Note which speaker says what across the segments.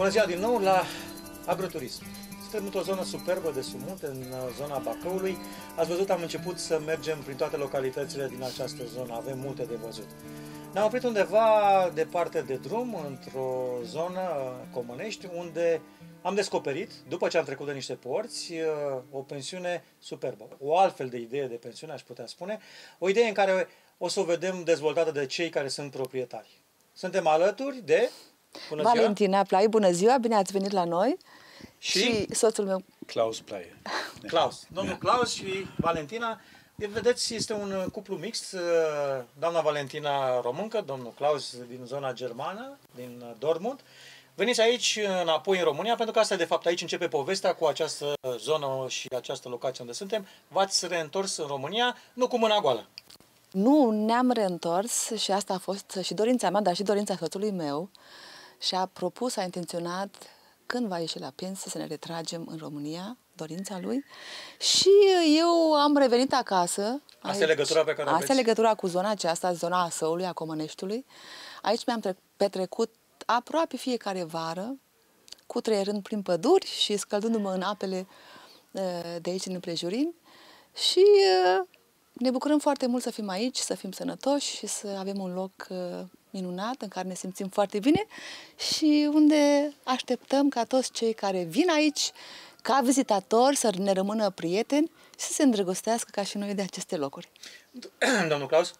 Speaker 1: Bună ziua din nou la agroturism. Suntem într-o zonă superbă de sumunte, în uh, zona Bacăului. Ați văzut, am început să mergem prin toate localitățile din această zonă, avem multe de văzut. Ne-am oprit undeva departe de drum, într-o zonă comănești, unde am descoperit, după ce am trecut de niște porți, uh, o pensiune superbă. O altfel de idee de pensiune, aș putea spune. O idee în care o să o vedem dezvoltată de cei care sunt proprietari. Suntem alături de Bună Valentina
Speaker 2: ziua. Plai, bună ziua, bine ați venit la noi. Și, și soțul meu.
Speaker 1: Claus Plai. Claus. Domnul Claus și Valentina. Deci, vedeți, este un cuplu mixt. Uh, doamna Valentina româncă, domnul Claus din zona germană, din Dortmund. Veniți aici înapoi în România, pentru că asta de fapt aici începe povestea cu această zonă și această locație unde suntem. V-ați reîntors în România, nu cu mâna goală.
Speaker 2: Nu, ne-am reîntors și asta a fost și dorința mea, dar și dorința soțului meu. Uh, și a propus, a intenționat când va ieși la pensie să ne retragem în România, dorința lui. Și eu am revenit acasă. Asta e legătura pe care Asta e legătura cu zona aceasta, zona Săului, a Comăneștiului. Aici mi-am petrecut aproape fiecare vară, cu trăierând prin păduri și scăldându-mă în apele eh, de aici, în împrejurim. Și eh, ne bucurăm foarte mult să fim aici, să fim sănătoși și să avem un loc uh, minunat în care ne simțim foarte bine și unde așteptăm ca toți cei care vin aici ca vizitatori să ne rămână prieteni și să se îndrăgostească ca și noi de aceste locuri.
Speaker 1: Domnul Claus,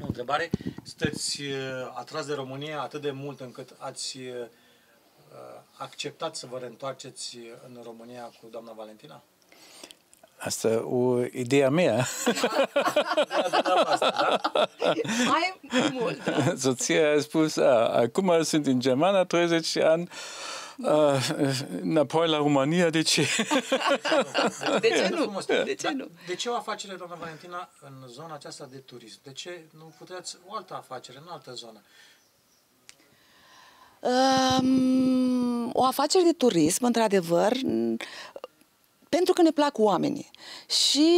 Speaker 1: o întrebare. Sunteți uh, atras de România atât de mult încât ați uh, acceptat să vă reîntoarceți în România cu doamna Valentina? Asta, o idee a mea. Mai mult. Soția a spus, a, acum sunt în Germania 30 de ani, a, înapoi la România, de ce? de ce nu? De ce nu?
Speaker 3: De ce o afacere,
Speaker 1: doamna Valentina, în zona aceasta de turism? De ce nu puteți o altă afacere, în altă zonă?
Speaker 2: Um, o afacere de turism, într-adevăr, pentru că ne plac oamenii. Și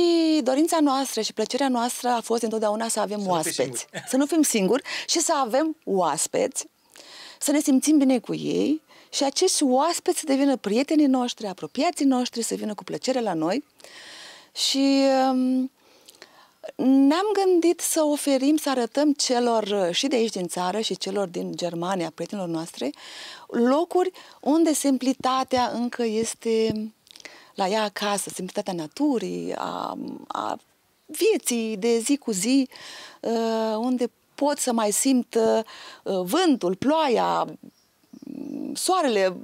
Speaker 2: dorința noastră și plăcerea noastră a fost întotdeauna să avem să oaspeți. Nu să nu fim singuri și să avem oaspeți, să ne simțim bine cu ei și acești oaspeți să devină prietenii noștri, apropiații noștri, să vină cu plăcere la noi. Și um, ne-am gândit să oferim, să arătăm celor uh, și de aici din țară și celor din Germania, prietenilor noastre, locuri unde simplitatea încă este la ea acasă, simplitatea naturii, a, a vieții de zi cu zi, uh, unde pot să mai simt uh, vântul, ploaia, soarele,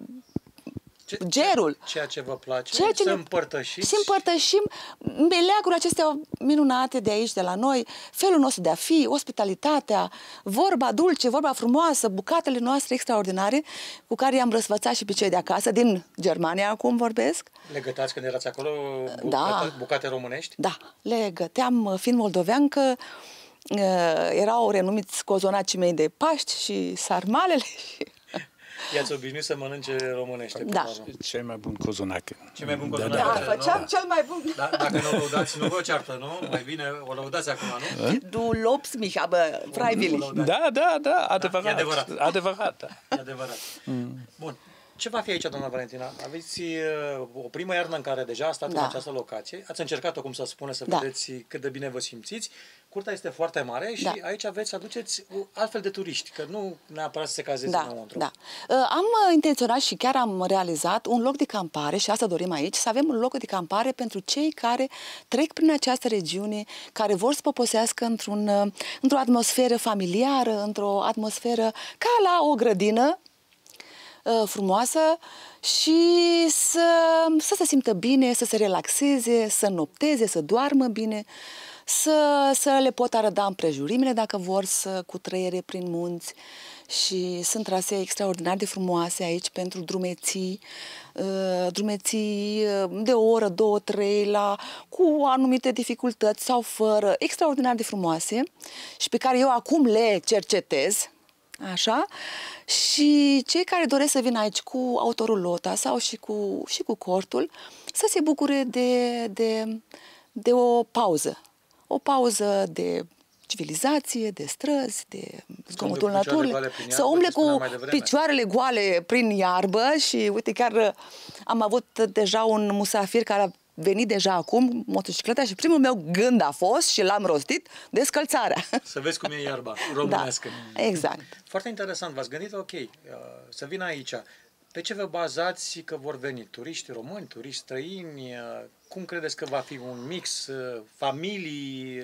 Speaker 2: ce,
Speaker 1: gerul. Ceea ce vă place, ceea ce să ne, împărtășim. Să
Speaker 2: împărtășim meleaguri acestea minunate de aici, de la noi, felul nostru de a fi, ospitalitatea, vorba dulce, vorba frumoasă, bucatele noastre extraordinare cu care i-am răsfățat și pe cei de acasă, din Germania acum vorbesc.
Speaker 1: Le gătați când erați acolo bucate, da. bucate românești? Da,
Speaker 2: le găteam uh, fiind moldovean că uh, erau renumiți cozonacii mei de Paști și sarmalele și
Speaker 1: I-ați obișnuit să mănânce românește. Da. Cel mai bun cozonac. Cel mai bun da, cozonac. Da, da, da, făceam da. cel mai bun. Da, dacă nu o lăudați, nu vă ceartă, nu? Mai bine o lăudați acum, nu?
Speaker 2: Du lops, Miha, bă, fraibili.
Speaker 1: Da, da, da, adevărat. Da, e adevărat. Adevărat, da. E adevărat. Mm. Bun. Ce va fi aici, doamna Valentina? Aveți uh, o primă iarnă în care deja a stat da. în această locație. Ați încercat-o, cum să spune, să da. vedeți cât de bine vă simțiți. Curtea este foarte mare și da. aici aveți să aduceți altfel de turiști, că nu neapărat să se cazeze da. înăuntru. Da.
Speaker 2: Uh, am uh, intenționat și chiar am realizat un loc de campare și asta dorim aici, să avem un loc de campare pentru cei care trec prin această regiune, care vor să poposească într-un, într-o atmosferă familiară, într-o atmosferă ca la o grădină, Uh, frumoasă și să, să se simtă bine, să se relaxeze, să nopteze, să doarmă bine, să, să le pot arăta împrejurimile dacă vor să cu trăiere prin munți și sunt trasee extraordinar de frumoase aici pentru drumeții, uh, drumeții uh, de o oră, două, trei, la, cu anumite dificultăți sau fără, extraordinar de frumoase și pe care eu acum le cercetez, Așa? Și cei care doresc să vină aici cu autorul Lota sau și cu, și cu cortul, să se bucure de, de, de o pauză. O pauză de civilizație, de străzi, de zgomotul naturii, să umble cu picioarele goale prin iarbă și uite chiar am avut deja un musafir care a venit deja acum motocicleta și primul meu gând a fost și l-am rostit, descălțarea.
Speaker 1: Să vezi cum e iarba românească. Da, exact. Foarte interesant, v-ați gândit, ok, uh, să vină aici. Pe ce vă bazați că vor veni turiști români, turiști străini? Uh, cum credeți că va fi un mix? Uh, familii?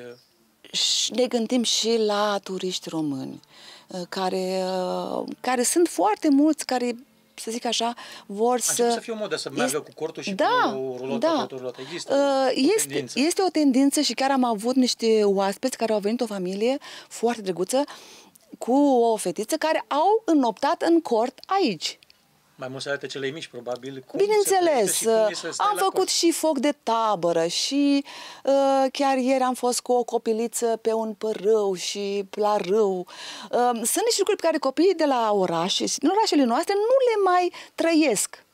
Speaker 1: Și
Speaker 2: ne gândim și la turiști români, care, care sunt foarte mulți care să zic așa, vor să... să
Speaker 1: fie o modă, să meargă este... cu cortul și da, cu rulotul. da. Cortul, Există uh, este, o tendință.
Speaker 2: este o tendință și chiar am avut niște oaspeți care au venit o familie foarte drăguță cu o fetiță care au înoptat în cort aici.
Speaker 1: Mai mult să arate cele mici, probabil. Cum Bineînțeles, și cum am făcut cost.
Speaker 2: și foc de tabără și uh, chiar ieri am fost cu o copiliță pe un părâu și la râu. Uh, sunt niște lucruri pe care copiii de la orașe, din orașele noastre, nu le mai trăiesc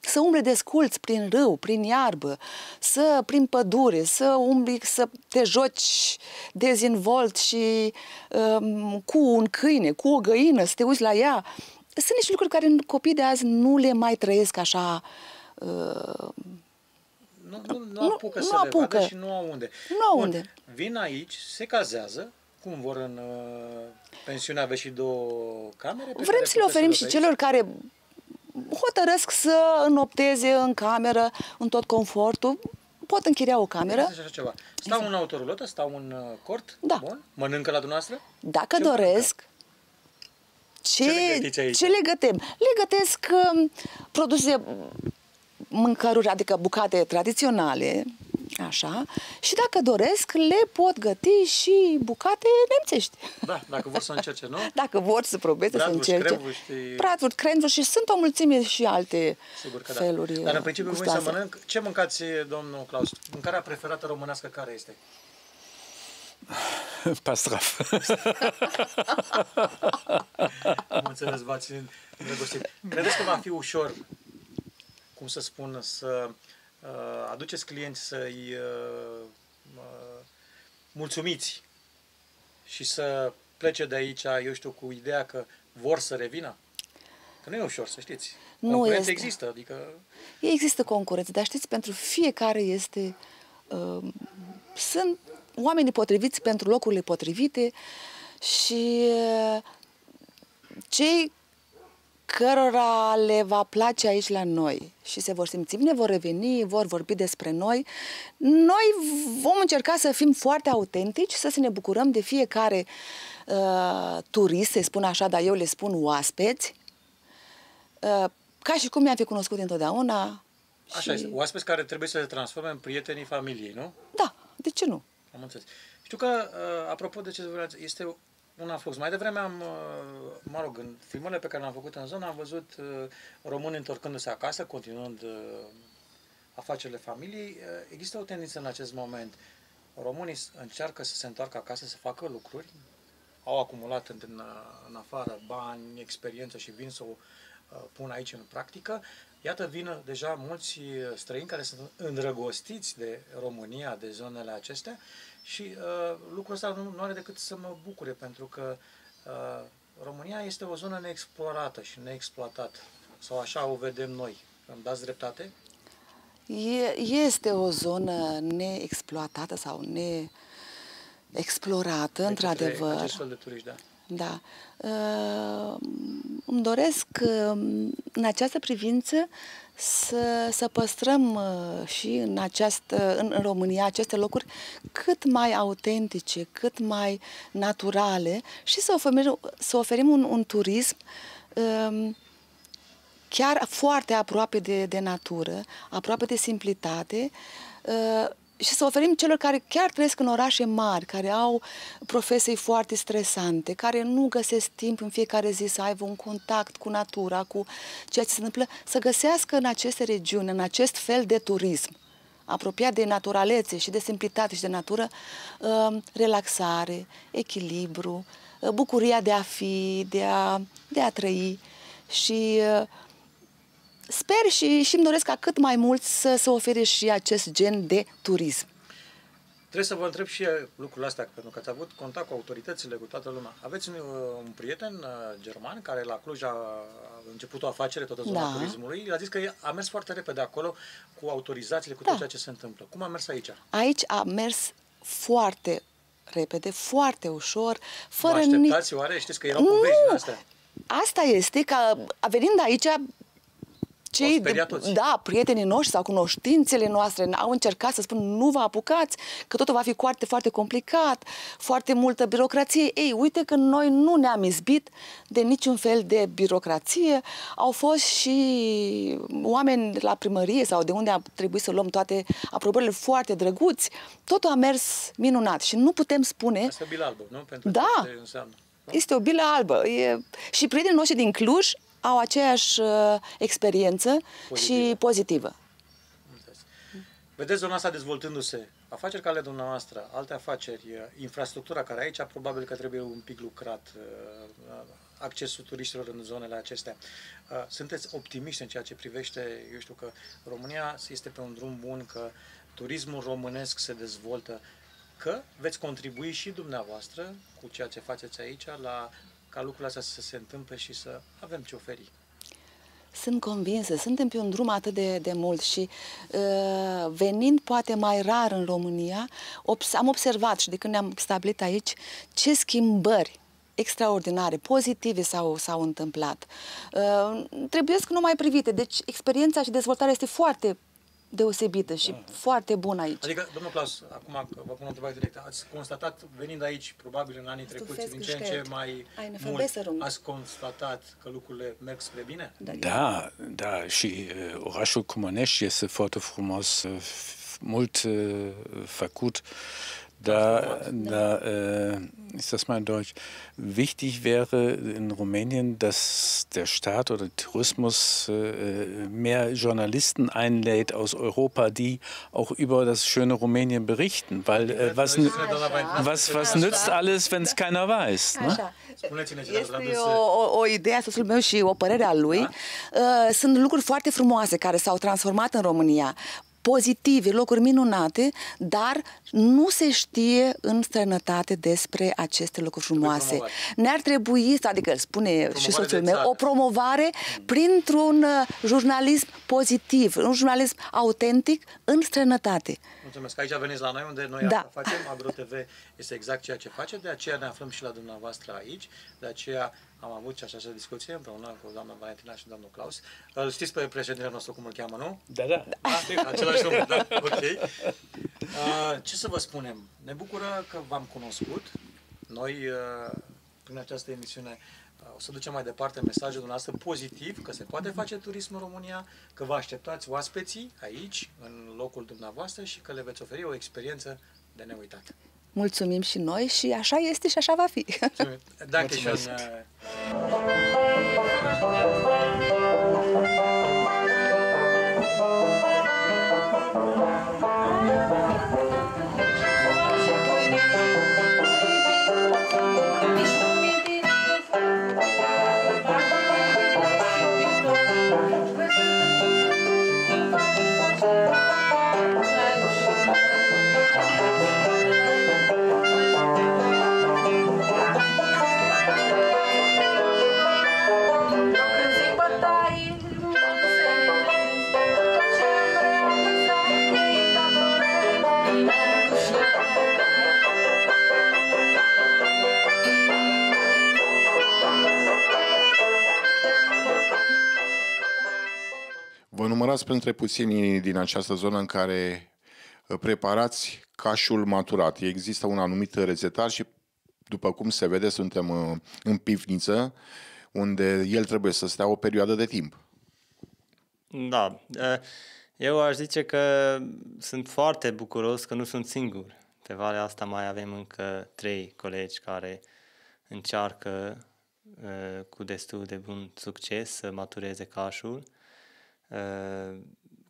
Speaker 2: să umble desculți prin râu, prin iarbă, să prin pădure, să umbli, să te joci dezinvolt și um, cu un câine, cu o găină, să te uiți la ea sunt niște lucruri care copiii de azi nu le mai trăiesc așa uh,
Speaker 1: nu, nu, nu apucă nu, să nu le apucă. vadă și nu au unde. Nu au unde. Vin aici, se cazează, cum vor în uh, pensiune aveți și două camere? Vrem să le oferim să și celor
Speaker 2: care hotărăsc să înopteze în cameră, în tot confortul, pot închiria o cameră. Așa,
Speaker 1: așa ceva. Stau exact. în autorulotă, stau în uh, cort, da. bun, mănâncă la dumneavoastră?
Speaker 2: Dacă Ce doresc, mănâncă? Ce, ce, ce le gătem? Le gătesc um, produse mâncăruri, adică bucate tradiționale, Așa. Și dacă doresc, le pot găti și bucate nemțești.
Speaker 1: Da, dacă vor să încerce, nu? dacă vor să probeze să
Speaker 2: încerce. Pratvuri, Bratwurst, și sunt o mulțime și alte Sigur că da. feluri da. Dar în principiu gustoase. voi să mănânc.
Speaker 1: Ce mâncați, domnul Claus? Mâncarea preferată românească care este? Pas straf. Am înțeles, v-ați îndrăgostit. Credeți că va fi ușor, cum să spun, să uh, aduceți clienți să-i uh, uh, mulțumiți și să plece de aici, eu știu, cu ideea că vor să revină? Că nu e ușor, să știți. Nu este. există, adică...
Speaker 2: Există concurență, dar știți, pentru fiecare este... Uh, sunt oamenii potriviți pentru locurile potrivite și eh, cei cărora le va place aici la noi și se vor simți bine, vor reveni, vor vorbi despre noi. Noi vom încerca să fim foarte autentici, să ne bucurăm de fiecare uh, turist, să spun așa, dar eu le spun oaspeți, uh, ca și cum i-am fi cunoscut
Speaker 1: întotdeauna. Așa și... este, oaspeți care trebuie să se transforme în prietenii familiei, nu? Da, de ce nu? Am înțeles. Știu că, uh, apropo de ce vreau, este un aflux. Mai devreme am, uh, mă rog, în filmările pe care le-am făcut în zonă, am văzut uh, români întorcându-se acasă, continuând afacerile familiei. Există o tendință în acest moment. Românii încearcă să se întoarcă acasă, să facă lucruri, au acumulat în, în afară bani, experiență și vin să o pun aici în practică. Iată, vin deja mulți uh, străini care sunt îndrăgostiți de România, de zonele acestea și uh, lucrul ăsta nu, nu are decât să mă bucure, pentru că uh, România este o zonă neexplorată și neexploatată, sau așa o vedem noi. Îmi dați dreptate?
Speaker 2: Este o zonă neexploatată sau neexplorată, într-adevăr. Acest fel de turiști, da da. Ă, îmi doresc ă, în această privință să, să păstrăm ă, și în, această, în România aceste locuri cât mai autentice, cât mai naturale și să oferim, să oferim un, un turism chiar foarte aproape de, de natură, aproape de simplitate, și să oferim celor care chiar trăiesc în orașe mari, care au profesii foarte stresante, care nu găsesc timp în fiecare zi să aibă un contact cu natura, cu ceea ce se întâmplă, să găsească în aceste regiuni, în acest fel de turism, apropiat de naturalețe și de simplitate și de natură, uh, relaxare, echilibru, uh, bucuria de a fi, de a, de a trăi și uh, sper și, și îmi doresc ca cât mai mult să se ofere și acest gen de turism.
Speaker 1: Trebuie să vă întreb și lucrul astea, pentru că ați avut contact cu autoritățile, cu toată lumea. Aveți un, uh, un prieten uh, german care la Cluj a, a început o afacere, toată zona da. turismului. A zis că a mers foarte repede acolo cu autorizațiile, cu da. tot ceea ce se întâmplă. Cum a mers aici?
Speaker 2: Aici a mers foarte repede, foarte ușor, fără nici...
Speaker 1: oare? Știți că erau povești din astea.
Speaker 2: Asta este că venind aici cei, da, prietenii noștri sau cunoștințele noastre au încercat să spun nu vă apucați, că totul va fi foarte, foarte complicat, foarte multă birocrație. Ei, uite că noi nu ne-am izbit de niciun fel de birocrație. Au fost și oameni la primărie sau de unde a trebuit să luăm toate aprobările foarte drăguți. Totul a mers minunat și nu putem spune... Asta e bilalbă, nu? Pentru da. Înseamnă, Este o bilă albă. E... Și prietenii noștri din Cluj au aceeași uh, experiență pozitivă. și pozitivă.
Speaker 1: Vedeți zona asta dezvoltându-se, afaceri ca dumneavoastră, alte afaceri, uh, infrastructura care aici probabil că trebuie un pic lucrat, uh, accesul turiștilor în zonele acestea. Sunteți optimiști în ceea ce privește, eu știu că România este pe un drum bun, că turismul românesc se dezvoltă, că veți contribui și dumneavoastră cu ceea ce faceți aici la ca lucrurile astea să se întâmple și să avem ce oferi.
Speaker 2: Sunt convinsă, suntem pe un drum atât de, de mult și uh, venind poate mai rar în România, obs- am observat și de când ne-am stabilit aici ce schimbări extraordinare, pozitive s-au, s-au întâmplat. Uh, trebuie să nu mai privite, deci experiența și dezvoltarea este foarte deosebită și mm. Bun. foarte bună aici.
Speaker 1: Adică, domnul Claus, acum vă pun o întrebare directă, ați constatat, venind aici, probabil în anii trecuți, din ce în ce mai mult, ați constatat că lucrurile merg spre bine? Da. da, da, și uh, orașul Cumănești este foarte frumos, uh, mult uh, făcut. Uh, da, da äh, ist das mal in Deutsch, wichtig wäre in Rumänien, dass der Staat oder Tourismus äh, mehr Journalisten einlädt aus Europa, die auch über das schöne Rumänien berichten. Weil äh, was, was, was nützt alles, wenn es keiner weiß? Ne? Este
Speaker 2: o, o idee a soțului meu și o părere a lui. Uh, sunt lucruri foarte frumoase care s-au transformat în România. pozitive, locuri minunate, dar nu se știe în străinătate despre aceste locuri frumoase. Ne-ar trebui, adică spune promovare și soțul meu, o promovare printr-un uh, jurnalism pozitiv, un jurnalism autentic în străinătate.
Speaker 1: Mulțumesc. Aici veniți la noi, unde noi da. asta facem. AgroTV este exact ceea ce face, de aceea ne aflăm și la dumneavoastră aici, de aceea am avut și așa și discuție împreună cu doamna Valentina și domnul Claus. Îl știți pe președintele nostru cum îl cheamă, nu? Da da. da, da. da același nume, da, ok. Uh, ce să vă spunem? Ne bucură că v-am cunoscut. Noi, uh, prin această emisiune, uh, o să ducem mai departe mesajul dumneavoastră pozitiv, că se poate face turism în România, că vă așteptați oaspeții aici, în locul dumneavoastră și că le veți oferi o experiență de neuitat.
Speaker 2: Mulțumim și noi și așa este și așa va fi.
Speaker 1: Dacă Mulțumesc. și
Speaker 4: numărați printre puțini din această zonă în care uh, preparați cașul maturat. Există un anumit rețetar și, după cum se vede, suntem uh, în pivniță, unde el trebuie să stea o perioadă de timp.
Speaker 5: Da. Uh, eu aș zice că sunt foarte bucuros că nu sunt singur. Pe valea asta mai avem încă trei colegi care încearcă cu destul de bun succes să matureze cașul. Eh,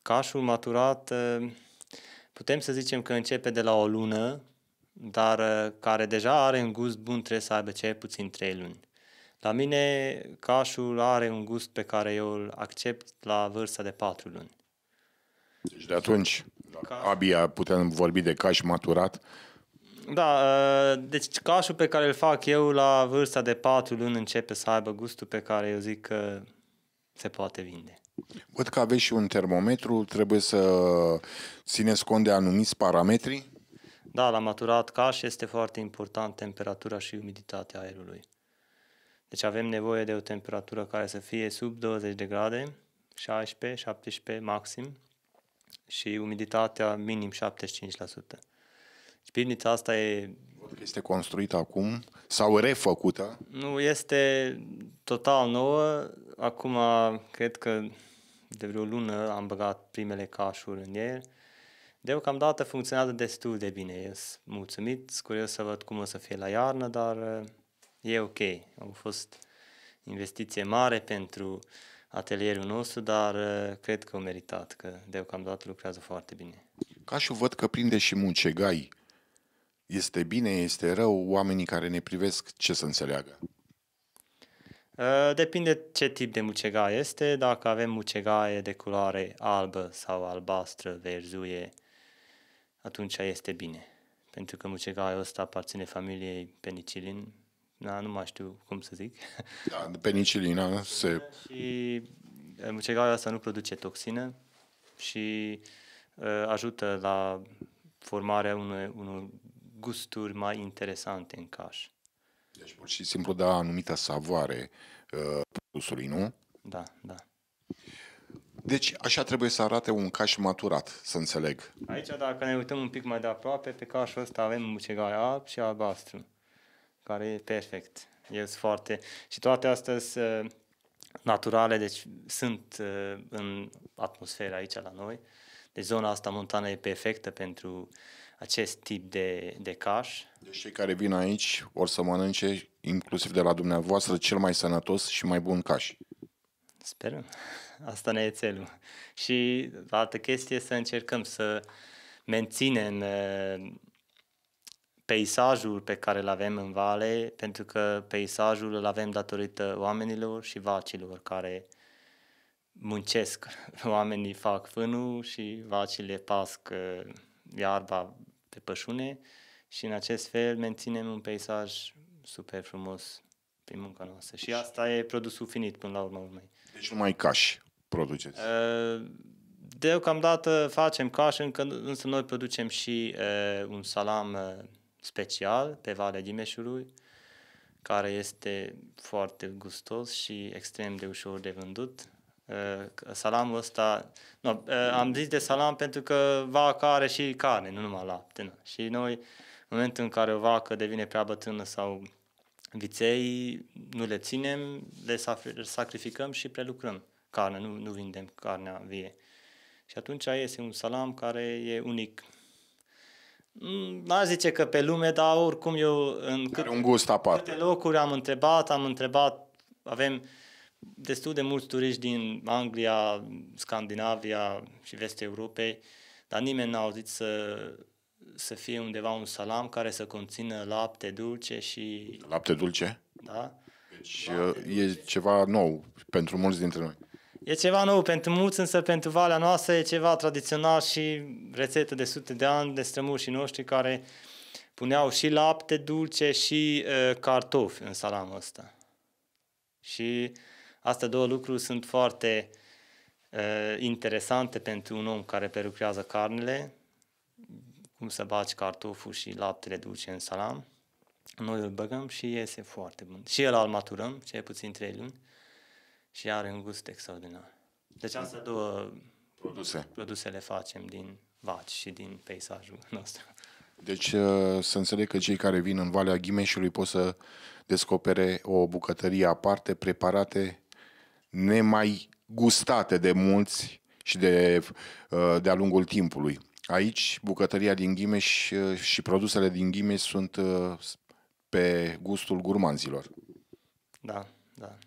Speaker 5: cașul maturat, eh, putem să zicem că începe de la o lună, dar eh, care deja are un gust bun, trebuie să aibă cel puțin trei luni. La mine, cașul are un gust pe care eu îl accept la vârsta de patru luni.
Speaker 4: Deci de atunci, Ca... abia putem vorbi de caș maturat.
Speaker 5: Da, deci cașul pe care îl fac eu la vârsta de patru luni începe să aibă gustul pe care eu zic că se poate vinde.
Speaker 4: Văd că aveți și un termometru, trebuie să țineți cont de anumiți parametri?
Speaker 5: Da, la maturat ca și este foarte important temperatura și umiditatea aerului. Deci avem nevoie de o temperatură care să fie sub 20 de grade, 16-17 maxim, și umiditatea minim 75%. Și deci pivnița asta e...
Speaker 4: Este construită acum sau refăcută?
Speaker 5: Nu, este total nouă acum, cred că de vreo lună am băgat primele cașuri în el. Deocamdată funcționează destul de bine. Eu sunt mulțumit, curios să văd cum o să fie la iarnă, dar e ok. Au fost investiție mare pentru atelierul nostru, dar cred că o meritat, că deocamdată lucrează foarte bine.
Speaker 4: Cașul văd că prinde și muncegai. Este bine, este rău, oamenii care ne privesc ce să înțeleagă?
Speaker 5: Eh, depinde ce tip de mucega este, dacă avem mucegaie de culoare albă sau albastră, verzuie, atunci este bine. Pentru că mucegaiul ăsta aparține familiei penicilin, da, nu mai știu cum să zic.
Speaker 4: Da, penicilina se...
Speaker 5: Și eh, mucegaiul ăsta nu produce toxină și uh, ajută la formarea unor, unor gusturi mai interesante în caș.
Speaker 4: Deci pur și simplu da anumită savoare uh, produsului, nu? Da, da. Deci așa trebuie să arate un caș maturat, să înțeleg.
Speaker 5: Aici dacă ne uităm un pic mai de aproape, pe cașul ăsta avem mucegare alb și albastru, care e perfect. E foarte... Și toate astea sunt uh, naturale, deci sunt uh, în atmosfera aici la noi. Deci zona asta montană e perfectă pentru uh, acest tip de, de caș. Deci cei care vin
Speaker 4: aici or să mănânce, inclusiv de la dumneavoastră, cel mai sănătos și mai bun caș.
Speaker 5: Sperăm. Asta ne e țelul. Și altă chestie să încercăm să menținem peisajul pe care îl avem în vale, pentru că peisajul îl avem datorită oamenilor și vacilor care muncesc. Oamenii fac fânul și vacile pasc iarba pe pășune și în acest fel menținem un peisaj super frumos prin munca noastră. Și deci- asta e produsul finit până la urmă urmei.
Speaker 4: Deci numai cași produceți?
Speaker 5: Uh, deocamdată facem caș, însă noi producem și uh, un salam uh, special pe Valea Gimeșului, care este foarte gustos și extrem de ușor de vândut salamul ăsta, nu, am zis de salam pentru că vaca are și carne, nu numai lapte. Nu. Și noi, în momentul în care o vacă devine prea bătrână sau viței, nu le ținem, le sacrificăm și prelucrăm carne, nu, nu vindem carnea vie. Și atunci este un salam care e unic. Mm, n-aș zice că pe lume, dar oricum eu în cât, un gust aparte. câte locuri am întrebat, am întrebat, avem uh, destul de mulți turiști din Anglia, Scandinavia și vestul Europei, dar nimeni n-a auzit să, să fie undeva un salam care să conțină lapte dulce și...
Speaker 4: Lapte dulce? Da. Deci lapte uh, e dulce. ceva nou pentru mulți dintre noi.
Speaker 5: E ceva nou pentru mulți, însă pentru Valea noastră e ceva tradițional și rețetă de sute de ani de strămoșii noștri care puneau și lapte dulce și uh, cartofi în salamul ăsta. Și uh, Astea două lucruri sunt foarte uh, interesante pentru un om care perucrează carnele, cum să baci cartoful și laptele duce în salam. Noi îl băgăm și iese foarte bun. Și el îl maturăm, cel puțin trei luni, și are un gust extraordinar. Deci astea două produse, produse le facem din vaci și din peisajul nostru.
Speaker 4: Deci uh, să înțeleg că cei care vin în Valea Ghimeșului pot să descopere o bucătărie aparte, preparate nemai gustate de mulți și de, uh, de-a lungul timpului. Aici, bucătăria din Ghimeș uh, și produsele din Ghimeș sunt uh, pe gustul gurmanzilor. Da,
Speaker 5: da.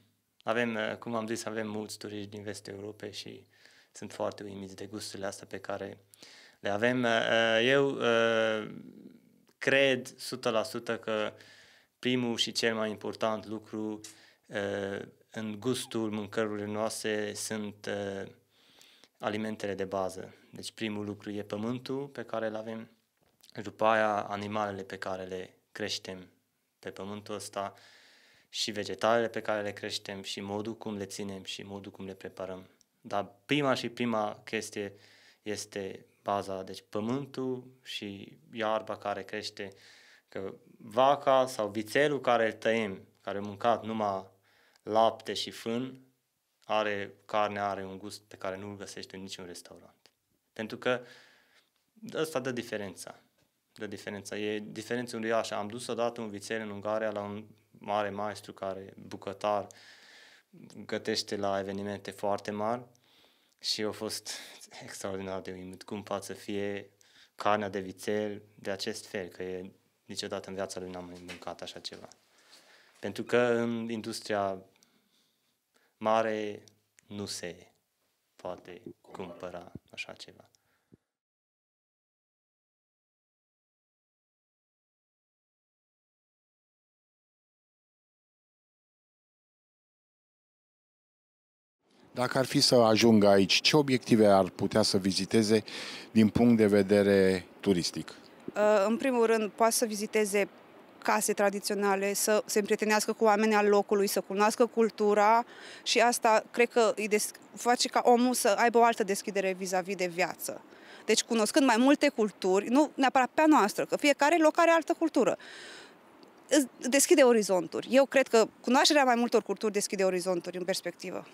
Speaker 5: Avem, cum am zis, avem mulți turiști din vestul Europei și sunt foarte uimiți de gusturile astea pe care le avem. Eu cred 100% că primul și cel mai important lucru în gustul mâncărurilor noastre sunt uh, alimentele de bază. Deci primul lucru e pământul pe care îl avem, după aia animalele pe care le creștem pe pământul ăsta și vegetalele pe care le creștem și modul cum le ținem și modul cum le preparăm. Dar prima și prima chestie este baza, deci pământul și iarba care crește, că vaca sau vițelul care îl tăiem, care a mâncat numai lapte și fân, are, carne are un gust pe care nu îl găsești în niciun restaurant. Pentru că asta dă diferența. Dă diferența. E diferența unui așa. Am dus odată un vițel în Ungaria la un mare maestru care, bucătar, gătește la evenimente foarte mari și a fost extraordinar de uimit cum poate să fie carnea de vițel de acest fel, că e, niciodată în viața lui n-am mâncat așa ceva. Pentru că în industria mare nu se poate cumpăra așa ceva.
Speaker 4: Dacă ar fi să ajungă aici, ce obiective ar putea să viziteze din punct de vedere turistic?
Speaker 3: Uh, în primul rând, poate să viziteze case tradiționale, să se împrietenească cu oamenii al locului, să cunoască cultura și asta cred că îi face ca omul să aibă o altă deschidere vis-a-vis -vis de viață. Deci cunoscând mai multe culturi, nu neapărat pe a noastră, că fiecare loc are altă cultură, deschide orizonturi. Eu cred că cunoașterea mai multor culturi deschide orizonturi în perspectivă.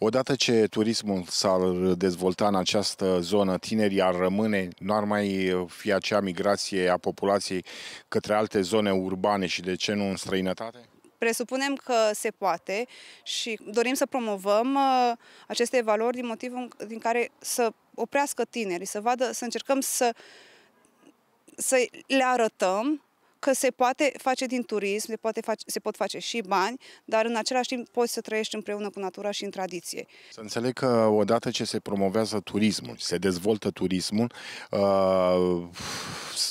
Speaker 4: Odată ce turismul s-ar dezvolta în această zonă, tinerii ar rămâne, nu ar mai fi acea migrație a populației către alte zone urbane și de ce nu în străinătate?
Speaker 3: Presupunem că se poate și dorim să promovăm uh, aceste valori din motivul din care să oprească tinerii, să vadă, să încercăm să, să le arătăm că se poate face din turism, se, poate face, se pot face și bani, dar în același timp poți să trăiești împreună cu natura și în tradiție.
Speaker 4: Să înțeleg că odată ce se promovează turismul, se dezvoltă turismul, uh,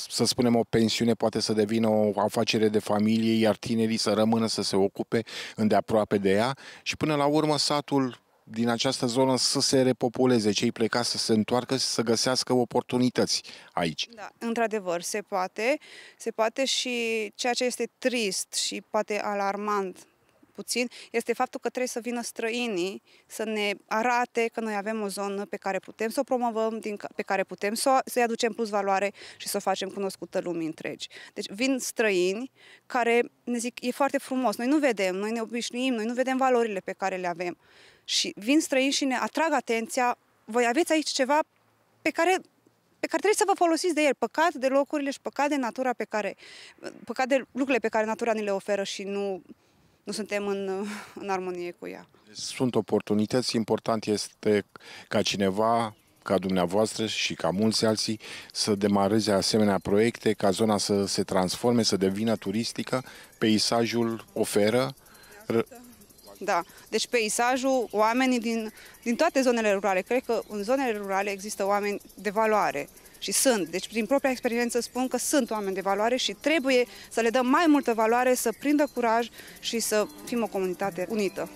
Speaker 4: să spunem o pensiune poate să devină o afacere de familie, iar tinerii să rămână să se ocupe îndeaproape de ea și până la urmă satul din această zonă să se repopuleze, cei plecați să se întoarcă și să găsească oportunități aici.
Speaker 3: Da, într-adevăr, se poate. Se poate și ceea ce este trist și poate alarmant puțin, este faptul că trebuie să vină străinii să ne arate că noi avem o zonă pe care putem să o promovăm, din, pe care putem să, să-i aducem plus valoare și să o facem cunoscută lumii întregi. Deci vin străini care ne zic, e foarte frumos, noi nu vedem, noi ne obișnuim, noi nu vedem valorile pe care le avem. Și vin străini și ne atrag atenția, voi aveți aici ceva pe care pe care trebuie să vă folosiți de el. Păcat de locurile și păcat de natura pe care, păcat de lucrurile pe care natura ni le oferă și nu nu suntem în, în armonie cu ea.
Speaker 4: Deci sunt oportunități, important este ca cineva ca dumneavoastră și ca mulți alții să demareze asemenea proiecte, ca zona să se transforme, să devină turistică, peisajul oferă.
Speaker 3: Da, deci peisajul, oamenii din, din toate zonele rurale, cred că în zonele rurale există oameni de valoare, și sunt. Deci, din propria experiență spun că sunt oameni de valoare și trebuie să le dăm mai multă valoare, să prindă curaj și să fim o comunitate unită.